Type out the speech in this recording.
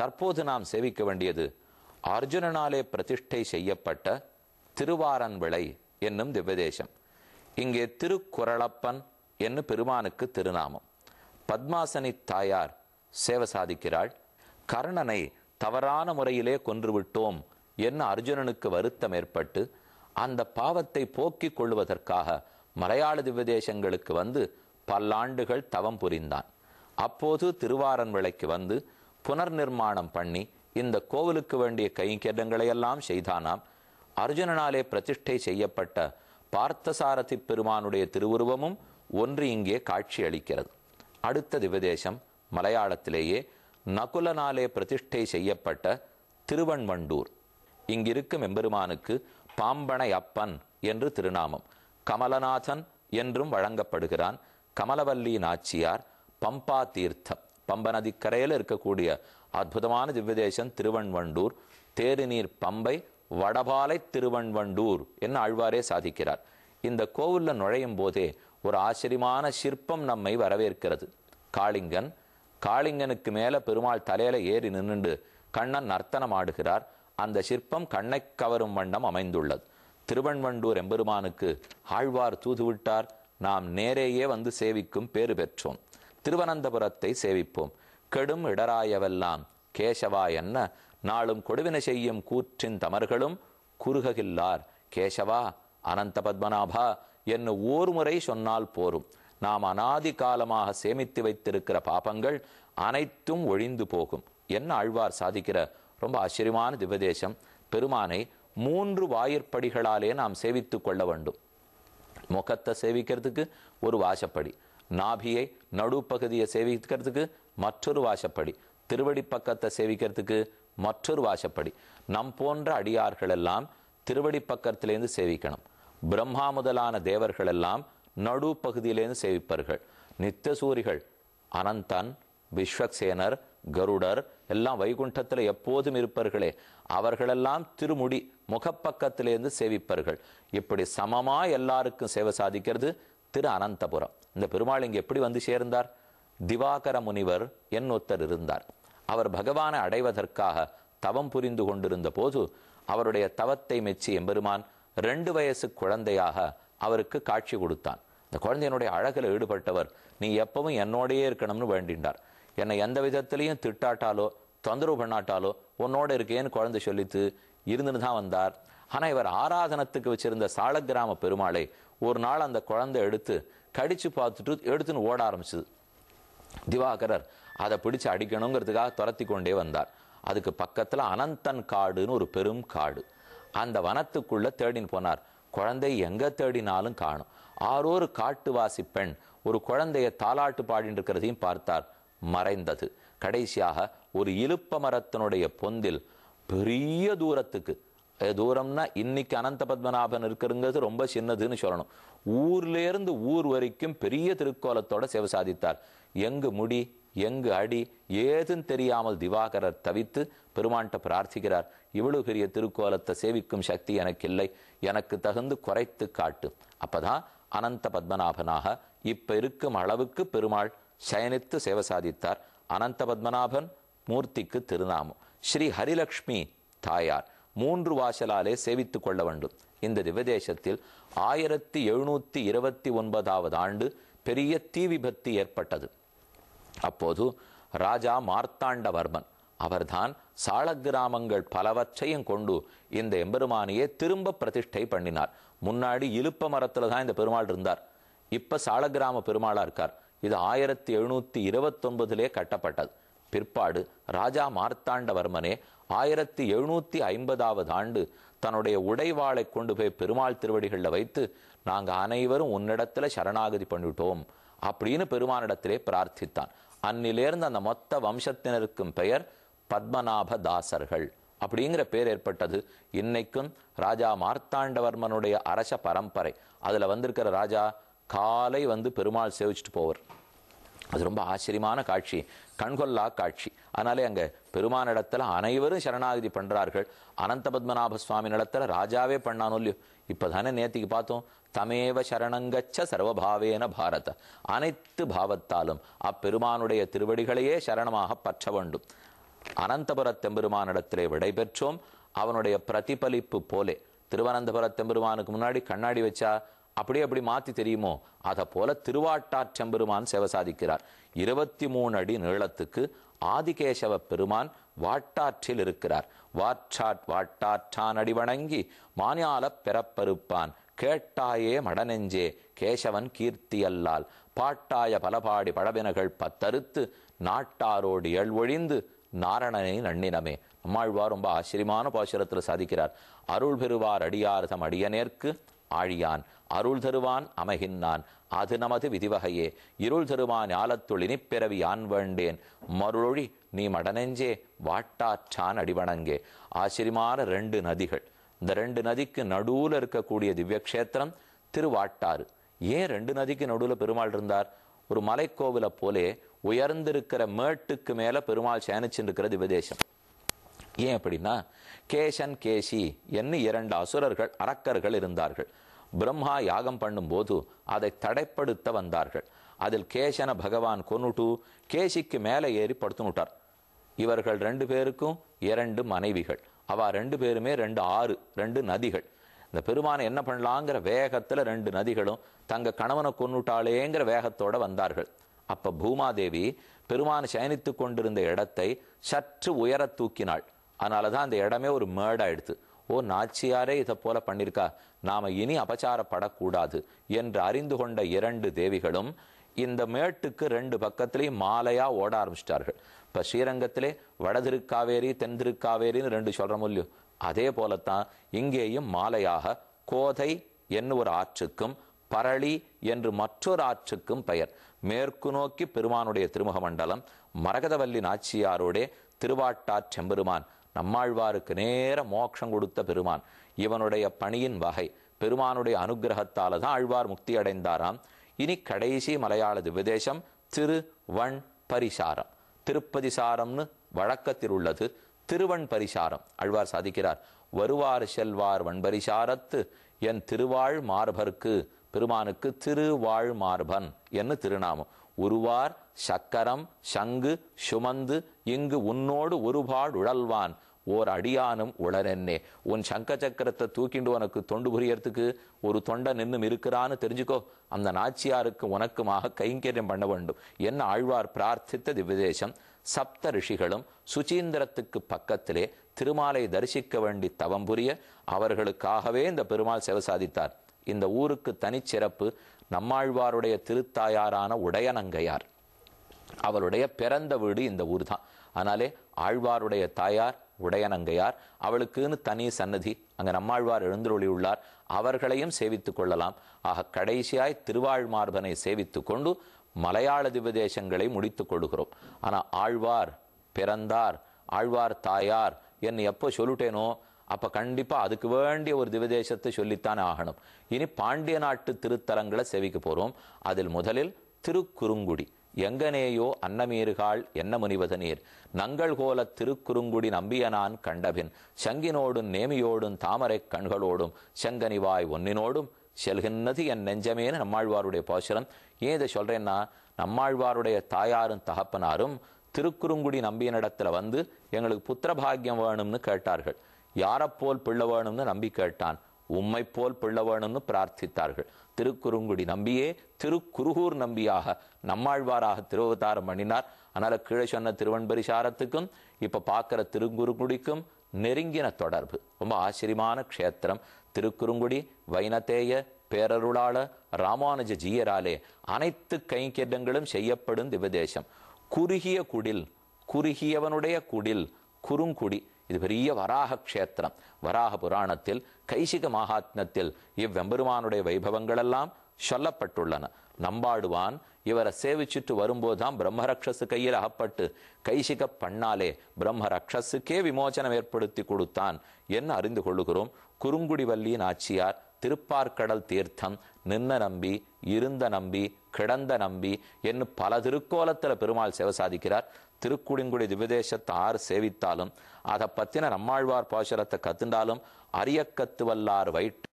தற்போது நாம் சேவிக்க வேண்டியது அர்ஜுனனாலே பிரதிஷ்டை செய்யப்பட்ட திருவாரன் விளை என்னும் திவ்யதேசம் இங்கே திருக்குறளப்பன் என்னும் பெருமானுக்கு திருநாமம் பத்மாசனி தாயார் சேவை சாதிக்கிறாள் கர்ணனை தவறான முறையிலே கொன்றுவிட்டோம் என்ன அர்ஜுனனுக்கு வருத்தம் ஏற்பட்டு அந்த பாவத்தை போக்கிக் கொள்வதற்காக மலையாள திவ்யதேசங்களுக்கு வந்து பல்லாண்டுகள் தவம் புரிந்தான் அப்போது திருவாரன் விளைக்கு வந்து புனர் நிர்மாணம் பண்ணி இந்த கோவிலுக்கு வேண்டிய கைங்கரியங்களை செய்தானாம் அர்ஜுனனாலே பிரதிஷ்டை செய்யப்பட்ட பார்த்தசாரதி பெருமானுடைய திருவுருவமும் ஒன்று இங்கே காட்சி அளிக்கிறது அடுத்த திவதேசம் மலையாளத்திலேயே நகுலனாலே பிரதிஷ்டை செய்யப்பட்ட திருவண்வண்டூர் இங்கிருக்கும் எம்பெருமானுக்கு பாம்பனை அப்பன் என்று திருநாமம் கமலநாதன் என்றும் வழங்கப்படுகிறான் கமலவல்லி நாச்சியார் பம்பா தீர்த்தம் பம்ப நதிக்கரையில் இருக்கக்கூடிய அற்புதமான திவ்யதேசம் திருவன்வண்டூர் தேரிநீர் பம்பை வடபாலை திருவன்வண்டூர் என்ன ஆழ்வாரே சாதிக்கிறார் இந்த கோவிலில் நுழையும் போதே ஒரு ஆச்சரியமான சிற்பம் நம்மை வரவேற்கிறது காளிங்கன் காளிங்கனுக்கு மேலே பெருமாள் தலையில ஏறி நின்று கண்ணன் நர்த்தனம் ஆடுகிறார் அந்த சிற்பம் கண்ணை கவரும் வண்ணம் அமைந்துள்ளது திருவன்வண்டூர் எம்பெருமானுக்கு ஆழ்வார் தூதுவிட்டார் நாம் நேரேயே வந்து சேவிக்கும் பேறு பெற்றோம் திருவனந்தபுரத்தை சேவிப்போம் கெடும் இடராயவெல்லாம் கேசவா என்ன நாளும் கொடுவினை செய்யும் கூற்றின் தமர்களும் குறுககில்லார் கேசவா அனந்த பத்மநாபா என்று முறை சொன்னால் போரும் நாம் அனாதி காலமாக சேமித்து வைத்திருக்கிற பாபங்கள் அனைத்தும் ஒழிந்து போகும் என்ன ஆழ்வார் சாதிக்கிற ரொம்ப ஆச்சரியமான திவதேசம் பெருமானை மூன்று வாயிற்படிகளாலே நாம் சேவித்து கொள்ள வேண்டும் முகத்தை சேவிக்கிறதுக்கு ஒரு வாசப்படி நாபியை நடுப்பகுதியை சேவிக்கிறதுக்கு மற்றொரு வாசப்படி திருவடி பக்கத்தை சேவிக்கிறதுக்கு மற்றொரு வாசப்படி நம் போன்ற அடியார்கள் எல்லாம் திருவடி பக்கத்திலேருந்து சேவிக்கணும் பிரம்மா முதலான தேவர்கள் எல்லாம் நடு பகுதியிலேருந்து சேவிப்பார்கள் சூரிகள் அனந்தன் விஸ்வக்சேனர் கருடர் எல்லாம் வைகுண்டத்தில் எப்போதும் இருப்பார்களே அவர்களெல்லாம் திருமுடி முகப்பக்கத்திலேருந்து சேவிப்பார்கள் இப்படி சமமாக எல்லாருக்கும் சேவை சாதிக்கிறது திரு அனந்தபுரம் இந்த பெருமாள் இங்கே எப்படி வந்து சேர்ந்தார் திவாகர முனிவர் என் ஒத்தர் இருந்தார் அவர் பகவானை அடைவதற்காக தவம் புரிந்து கொண்டிருந்த போது அவருடைய தவத்தை மெச்சி எம்பெருமான் ரெண்டு வயசு குழந்தையாக அவருக்கு காட்சி கொடுத்தான் இந்த குழந்தையனுடைய அழகில் ஈடுபட்டவர் நீ எப்பவும் என்னோடையே இருக்கணும்னு வேண்டின்றார் என்னை எந்த விதத்திலையும் திட்டாட்டாலோ தொந்தரவு பண்ணாட்டாலோ உன்னோட இருக்கேன்னு குழந்தை சொல்லித்து இருந்துன்னு தான் வந்தார் ஆனால் இவர் ஆராதனத்துக்கு வச்சிருந்த சாலக்கிராம பெருமாளை ஒரு நாள் அந்த குழந்தை எடுத்து கடித்து பார்த்துட்டு எடுத்துன்னு ஓட ஆரம்பிச்சது திவாகரர் அதை பிடிச்சு அடிக்கணுங்கிறதுக்காக துரத்தி கொண்டே வந்தார் அதுக்கு பக்கத்தில் அனந்தன் காடுன்னு ஒரு பெரும் காடு அந்த வனத்துக்குள்ளே தேடின்னு போனார் குழந்தை எங்கே தேடினாலும் காணும் ஆறோரு காட்டுவாசி பெண் ஒரு குழந்தைய தாலாட்டு பாடின்னு இருக்கிறதையும் பார்த்தார் மறைந்தது கடைசியாக ஒரு இழுப்ப மரத்தினுடைய பொந்தில் பெரிய தூரத்துக்கு தூரம்னா இன்னைக்கு அனந்த பத்மநாபன் இருக்கிறங்கிறது ரொம்ப சின்னதுன்னு சொல்லணும் ஊர்லேருந்து ஊர் வரைக்கும் பெரிய திருக்கோலத்தோட சேவை சாதித்தார் எங்கு முடி எங்கு அடி ஏதும் தெரியாமல் திவாகரர் தவித்து பெருமான்கிட்ட பிரார்த்திக்கிறார் இவ்வளவு பெரிய திருக்கோலத்தை சேவிக்கும் சக்தி எனக்கு இல்லை எனக்கு தகுந்து குறைத்து காட்டு அப்பதான் அனந்த பத்மநாபனாக இப்ப இருக்கும் அளவுக்கு பெருமாள் சயனித்து சேவை சாதித்தார் அனந்த பத்மநாபன் மூர்த்திக்கு திருநாமம் ஸ்ரீ ஹரிலக்ஷ்மி தாயார் மூன்று வாசலாலே சேவித்து கொள்ள வேண்டும் இந்த திவதேசத்தில் ஆயிரத்தி எழுநூத்தி இருபத்தி ஒன்பதாவது ஆண்டு பெரிய தீ விபத்து ஏற்பட்டது அப்போது ராஜா மார்த்தாண்டவர்மன் அவர்தான் சால கிராமங்கள் பலவற்றையும் கொண்டு இந்த எம்பெருமானையே திரும்ப பிரதிஷ்டை பண்ணினார் முன்னாடி இழுப்ப மரத்தில் தான் இந்த பெருமாள் இருந்தார் இப்போ சால கிராம பெருமாளாக இருக்கார் இது ஆயிரத்தி எழுநூத்தி இருபத்தொன்பதிலே கட்டப்பட்டது பிற்பாடு ராஜா மார்த்தாண்டவர்மனே ஆயிரத்தி எழுநூத்தி ஐம்பதாவது ஆண்டு தன்னுடைய உடைவாளை கொண்டு போய் பெருமாள் திருவடிகளில் வைத்து நாங்கள் அனைவரும் உன்னிடத்தில் சரணாகதி பண்ணிட்டோம் அப்படின்னு பெருமானிடத்திலே பிரார்த்தித்தான் அன்னிலேருந்து அந்த மொத்த வம்சத்தினருக்கும் பெயர் பத்மநாபதாசர்கள் அப்படிங்கிற பேர் ஏற்பட்டது இன்னைக்கும் ராஜா மார்த்தாண்டவர்மனுடைய அரச பரம்பரை அதில் வந்திருக்கிற ராஜா காலை வந்து பெருமாள் சேவிச்சுட்டு போவர் அது ரொம்ப ஆச்சரியமான காட்சி கண்கொல்லா காட்சி அதனாலே அங்கே பெருமான இடத்துல அனைவரும் சரணாகதி பண்ணுறார்கள் அனந்த பத்மநாப சுவாமி இடத்துல ராஜாவே பண்ணானோ இல்லையோ இப்போ தானே நேத்திக்கு பார்த்தோம் தமேவ சரணங்கச்ச சர்வபாவேன பாரத அனைத்து பாவத்தாலும் அப்பெருமானுடைய திருவடிகளையே சரணமாக பற்ற வேண்டும் அனந்தபுரத்தெம்பெருமானிடத்திலே விடைபெற்றோம் அவனுடைய பிரதிபலிப்பு போலே தெம்பெருமானுக்கு முன்னாடி கண்ணாடி வச்சா அப்படியே அப்படி மாத்தி தெரியுமோ அதை போல திருவாட்டார் செம்பெருமான் சேவை சாதிக்கிறார் இருபத்தி மூணு அடி நீளத்துக்கு ஆதிகேசவ பெருமான் வாட்டாற்றில் இருக்கிறார் வாட்சாட் வாட்டாற்றான் அடி வணங்கி மானியால பெறப்பருப்பான் கேட்டாயே மடநெஞ்சே கேசவன் கீர்த்தி அல்லால் பாட்டாய பலபாடி பழவினகள் பத்தறுத்து நாட்டாரோடு ஒழிந்து நாரணனை நன்னினமே நம்மாழ்வார் ரொம்ப ஆச்சரியமான பாசுரத்தில் சாதிக்கிறார் அருள் பெறுவார் அடியார்தம் அடியனேற்கு ஆழியான் அருள் தருவான் அமைகின்றான் அது நமது விதிவகையே இருள் தருவான் யாலத்துள் இனிப்பிறவி யான் வேண்டேன் மருளொழி நீ மடனெஞ்சே வாட்டாற்றான் அடிவணங்கே ஆச்சரியமான ரெண்டு நதிகள் இந்த ரெண்டு நதிக்கு நடுவில் இருக்கக்கூடிய திவ்யக்ஷேத்திரம் திருவாட்டாறு ஏன் ரெண்டு நதிக்கு நடுவில் பெருமாள் இருந்தார் ஒரு மலைக்கோவிலை போலே உயர்ந்திருக்கிற மேட்டுக்கு மேலே பெருமாள் சேனிச்சுருக்கிற திவதேசம் ஏன் அப்படின்னா கேசன் கேசி என்று இரண்டு அசுரர்கள் அரக்கர்கள் இருந்தார்கள் பிரம்மா யாகம் பண்ணும்போது அதை தடைப்படுத்த வந்தார்கள் அதில் கேசன பகவான் கொன்னுட்டு கேசிக்கு மேலே ஏறி படுத்துனுட்டார் இவர்கள் ரெண்டு பேருக்கும் இரண்டு மனைவிகள் அவ ரெண்டு பேருமே ரெண்டு ஆறு ரெண்டு நதிகள் இந்த பெருமானை என்ன பண்ணலாங்கிற வேகத்தில் ரெண்டு நதிகளும் தங்க கணவனை கொன்னுட்டாளேங்கிற வேகத்தோட வந்தார்கள் அப்ப பூமாதேவி பெருமானை சயனித்து கொண்டிருந்த இடத்தை சற்று உயர தூக்கினாள் அதனால தான் அந்த இடமே ஒரு மேர்டாயிடுது ஓ நாச்சியாரே இதை போல பண்ணியிருக்கா நாம இனி அபச்சாரப்படக்கூடாது என்று அறிந்து கொண்ட இரண்டு தேவிகளும் இந்த மேட்டுக்கு ரெண்டு பக்கத்திலையும் மாலையா ஓட ஆரம்பிச்சிட்டார்கள் இப்ப ஸ்ரீரங்கத்திலே வடதிருக்காவேரி தென் திருக்காவேரின்னு ரெண்டு சொல்றோம் இல்லையோ அதே போலத்தான் இங்கேயும் மாலையாக கோதை என்னும் ஒரு ஆற்றுக்கும் பரளி என்று மற்றொரு ஆற்றுக்கும் பெயர் மேற்கு நோக்கி பெருமானுடைய திருமுக மண்டலம் மரகதவல்லி நாச்சியாரோடே திருவாட்டார் செம்பெருமான் நம்மாழ்வாருக்கு நேர மோட்சம் கொடுத்த பெருமான் இவனுடைய பணியின் வகை பெருமானுடைய அனுகிரகத்தால தான் ஆழ்வார் முக்தி அடைந்தாராம் இனி கடைசி மலையாள திவ்வதேசம் திரு வண் பரிசாரம் திருப்பதி சாரம்னு வழக்கத்தில் உள்ளது திருவண் பரிசாரம் அழ்வார் சாதிக்கிறார் வருவார் செல்வார் வண்பரிசாரத்து என் திருவாழ் மார்பர்க்கு பெருமானுக்கு திருவாழ் மார்பன் என்று திருநாமம் உருவார் சக்கரம் சங்கு சுமந்து இங்கு உன்னோடு ஒருபாடு உழல்வான் ஓர் அடியானும் உளரென்னே உன் சங்க சக்கரத்தை தூக்கிண்டு உனக்கு தொண்டு புரியறதுக்கு ஒரு தொண்டை நின்னும் இருக்கிறான்னு தெரிஞ்சுக்கோ அந்த நாச்சியாருக்கு உனக்குமாக கைங்கரியம் பண்ண வேண்டும் என்ன ஆழ்வார் பிரார்த்தித்த திவ்வதேசம் சப்த ரிஷிகளும் சுச்சீந்திரத்துக்கு பக்கத்திலே திருமாலை தரிசிக்க வேண்டி தவம் புரிய அவர்களுக்காகவே இந்த பெருமாள் செவசாதித்தார் சாதித்தார் இந்த ஊருக்கு தனிச்சிறப்பு நம்மாழ்வாருடைய திருத்தாயாரான உடையனங்கையார் அவளுடைய பிறந்த வீடு இந்த ஊர் தான் ஆழ்வாருடைய தாயார் உடையனங்கையார் அவளுக்குன்னு தனி சன்னதி அங்கே நம்மாழ்வார் எழுந்தருளியுள்ளார் அவர்களையும் சேவித்துக் கொள்ளலாம் ஆக கடைசியாய் திருவாழ்மார்பனை சேவித்து கொண்டு மலையாள திவதேசங்களை முடித்து கொள்கிறோம் ஆனால் ஆழ்வார் பிறந்தார் ஆழ்வார் தாயார் என்னை எப்போ சொல்லிட்டேனோ அப்போ கண்டிப்பாக அதுக்கு வேண்டிய ஒரு திவதேசத்தை சொல்லித்தான் ஆகணும் இனி பாண்டிய நாட்டு திருத்தலங்களை செவிக்க போறோம் அதில் முதலில் திருக்குறுங்குடி எங்கனேயோ அன்னமீறுகாள் என்ன முனிவதனீர் நீர் நங்கள் கோல திருக்குறுங்குடி நம்பியனான் கண்டபின் செங்கினோடும் நேமியோடும் தாமரை கண்களோடும் செங்கனிவாய் ஒன்னினோடும் செல்கின்றது என் நெஞ்சமேனு நம்மாழ்வாருடைய பாசுரம் ஏன் இதை சொல்றேன்னா நம்மாழ்வாருடைய தாயாரும் தகப்பனாரும் திருக்குறுங்குடி நம்பியனிடத்துல வந்து எங்களுக்கு பாக்கியம் வேணும்னு கேட்டார்கள் யாரைப்போல் பிள்ள வேணும்னு நம்பி கேட்டான் உம்மை போல் பிள்ள வேணும்னு பிரார்த்தித்தார்கள் திருக்குறுங்குடி நம்பியே திருக்குறுகூர் நம்பியாக நம்மாழ்வாராக திருவதாரம் பண்ணினார் அதனால கீழே சொன்ன திருவன்பரிசாரத்துக்கும் இப்போ பார்க்குற திருக்குறுங்குடிக்கும் நெருங்கின தொடர்பு ரொம்ப ஆச்சரியமான க்ஷேத்திரம் திருக்குறுங்குடி வைனத்தேய பேரருளாள ராமானுஜ ஜீயராலே அனைத்து கைங்கரியங்களும் செய்யப்படும் திவதேசம் குறுகிய குடில் குறுகியவனுடைய குடில் குறுங்குடி இது பெரிய வராக கஷேத்திரம் வராக புராணத்தில் கைசிக மகாத்மத்தில் இவ்வெம்பெருமானுடைய வைபவங்களெல்லாம் சொல்லப்பட்டுள்ளன நம்பாடுவான் இவரை சேவிச்சுட்டு வரும்போதுதான் தான் பிரம்மரக்ஷஸு கையில் அகப்பட்டு கைசிக பண்ணாலே பிரம்மரக்ஷஸுக்கே விமோச்சனம் ஏற்படுத்தி கொடுத்தான் என்று அறிந்து கொள்ளுகிறோம் குறுங்குடிவல்லியின் ஆச்சியார் திருப்பார்க்கடல் தீர்த்தம் நின்ன நம்பி இருந்த நம்பி கிடந்த நம்பி என்று பல திருக்கோலத்தில் பெருமாள் சேவை திருக்குடிங்குடி திவதேசத்தை ஆறு சேவித்தாலும் அதை பற்றின நம்மாழ்வார் பாசுரத்தை கத்துண்டாலும் அரியக்கத்துவல்லார் வயிற்று